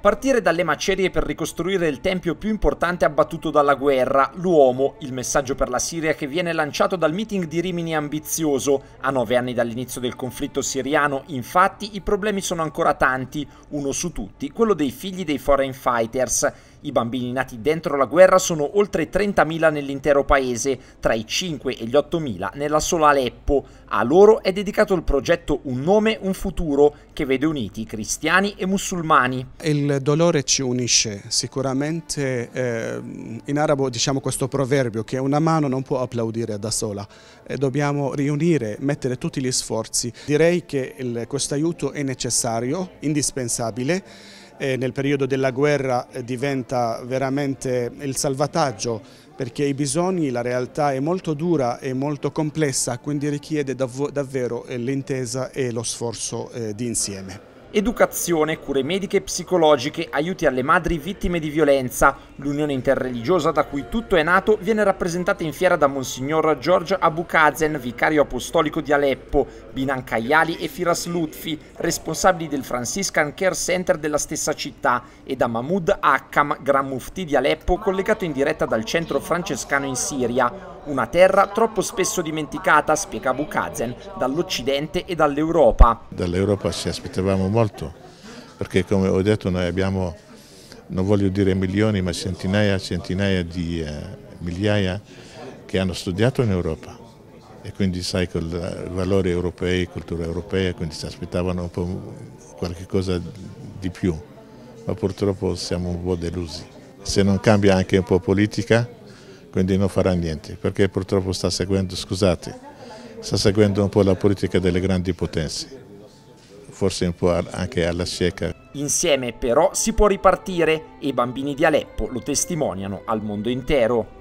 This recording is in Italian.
Partire dalle macerie per ricostruire il tempio più importante abbattuto dalla guerra, l'uomo, il messaggio per la Siria che viene lanciato dal meeting di Rimini ambizioso. A nove anni dall'inizio del conflitto siriano, infatti, i problemi sono ancora tanti, uno su tutti, quello dei figli dei foreign fighters i bambini nati dentro la guerra sono oltre 30.000 nell'intero paese, tra i 5 e gli 8.000 nella sola Aleppo. A loro è dedicato il progetto Un nome, un futuro, che vede uniti cristiani e musulmani. Il dolore ci unisce, sicuramente eh, in arabo diciamo questo proverbio che una mano non può applaudire da sola, eh, dobbiamo riunire, mettere tutti gli sforzi. Direi che questo aiuto è necessario, indispensabile eh, nel periodo della guerra eh, diventa veramente il salvataggio perché i bisogni, la realtà è molto dura e molto complessa, quindi richiede dav davvero eh, l'intesa e lo sforzo eh, di insieme. Educazione, cure mediche e psicologiche, aiuti alle madri vittime di violenza. L'unione interreligiosa da cui tutto è nato viene rappresentata in fiera da Monsignor George Abukazen, vicario apostolico di Aleppo, Binan Kayali e Firas Lutfi, responsabili del Franciscan Care Center della stessa città, e da Mahmoud Akkam, Gran Mufti di Aleppo, collegato in diretta dal centro francescano in Siria. Una terra troppo spesso dimenticata, spiega Abukazen, dall'Occidente e dall'Europa. Dall'Europa si aspettavamo molto molto, perché come ho detto noi abbiamo, non voglio dire milioni, ma centinaia e centinaia di eh, migliaia che hanno studiato in Europa e quindi sai con valori europei, cultura europea, quindi si aspettavano un po' cosa di più, ma purtroppo siamo un po' delusi. Se non cambia anche un po' politica, quindi non farà niente, perché purtroppo sta seguendo, scusate, sta seguendo un po' la politica delle grandi potenze forse un po' anche alla cieca. Insieme però si può ripartire e i bambini di Aleppo lo testimoniano al mondo intero.